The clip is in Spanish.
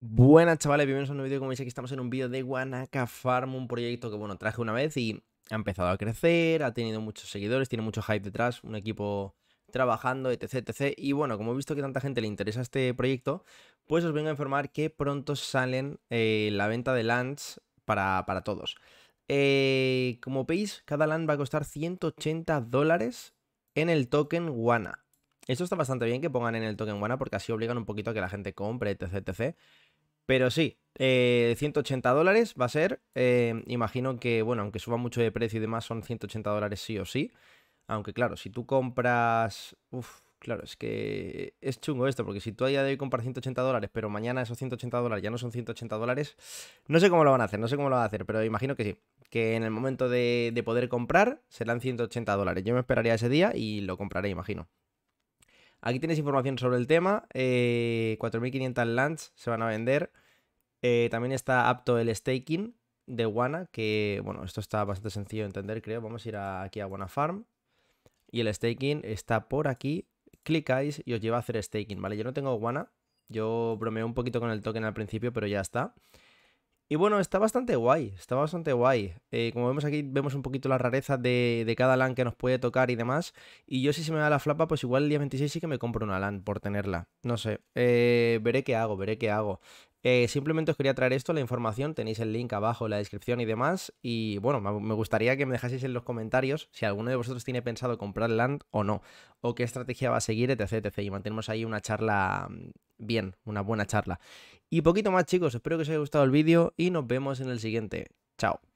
Buenas chavales, bienvenidos a un nuevo vídeo, como veis aquí estamos en un vídeo de Wanaka Farm, un proyecto que bueno, traje una vez y ha empezado a crecer, ha tenido muchos seguidores, tiene mucho hype detrás, un equipo trabajando, etc, etc. Y bueno, como he visto que tanta gente le interesa este proyecto, pues os vengo a informar que pronto salen eh, la venta de lands para, todos. Eh, como veis, cada land va a costar 180 dólares en el token Wana. Esto está bastante bien que pongan en el token Wana porque así obligan un poquito a que la gente compre, etc, etc. Pero sí, 180 eh, dólares va a ser. Eh, imagino que, bueno, aunque suba mucho de precio y demás, son 180 dólares sí o sí. Aunque claro, si tú compras... Uf, claro, es que es chungo esto, porque si tú a día de hoy compras 180 dólares, pero mañana esos 180 dólares ya no son 180 dólares, no sé cómo lo van a hacer, no sé cómo lo van a hacer, pero imagino que sí. Que en el momento de poder comprar serán 180 dólares. Yo me esperaría ese día y lo compraré, imagino. Aquí tienes información sobre el tema. 4.500 eh, lands se van a vender. Eh, también está apto el staking de Wana, que bueno, esto está bastante sencillo de entender, creo. Vamos a ir aquí a Wana Farm. Y el staking está por aquí. Clicáis y os lleva a hacer staking, ¿vale? Yo no tengo Wana. Yo bromeé un poquito con el token al principio, pero ya está. Y bueno, está bastante guay, está bastante guay. Eh, como vemos aquí, vemos un poquito la rareza de, cada LAN que nos puede tocar y demás. Y yo si se me da la flapa, pues igual el día 26 sí que me compro una LAN por tenerla. No sé, eh, veré qué hago, veré qué hago. Eh, simplemente os quería traer esto, la información, tenéis el link abajo en la descripción y demás. Y bueno, me gustaría que me dejaseis en los comentarios si alguno de vosotros tiene pensado comprar LAN o no, o qué estrategia va a seguir, etc. etc. Y mantenemos ahí una charla mm, bien, una buena charla. Y poquito más chicos, espero que os haya gustado el vídeo y nos vemos en el siguiente. Chao.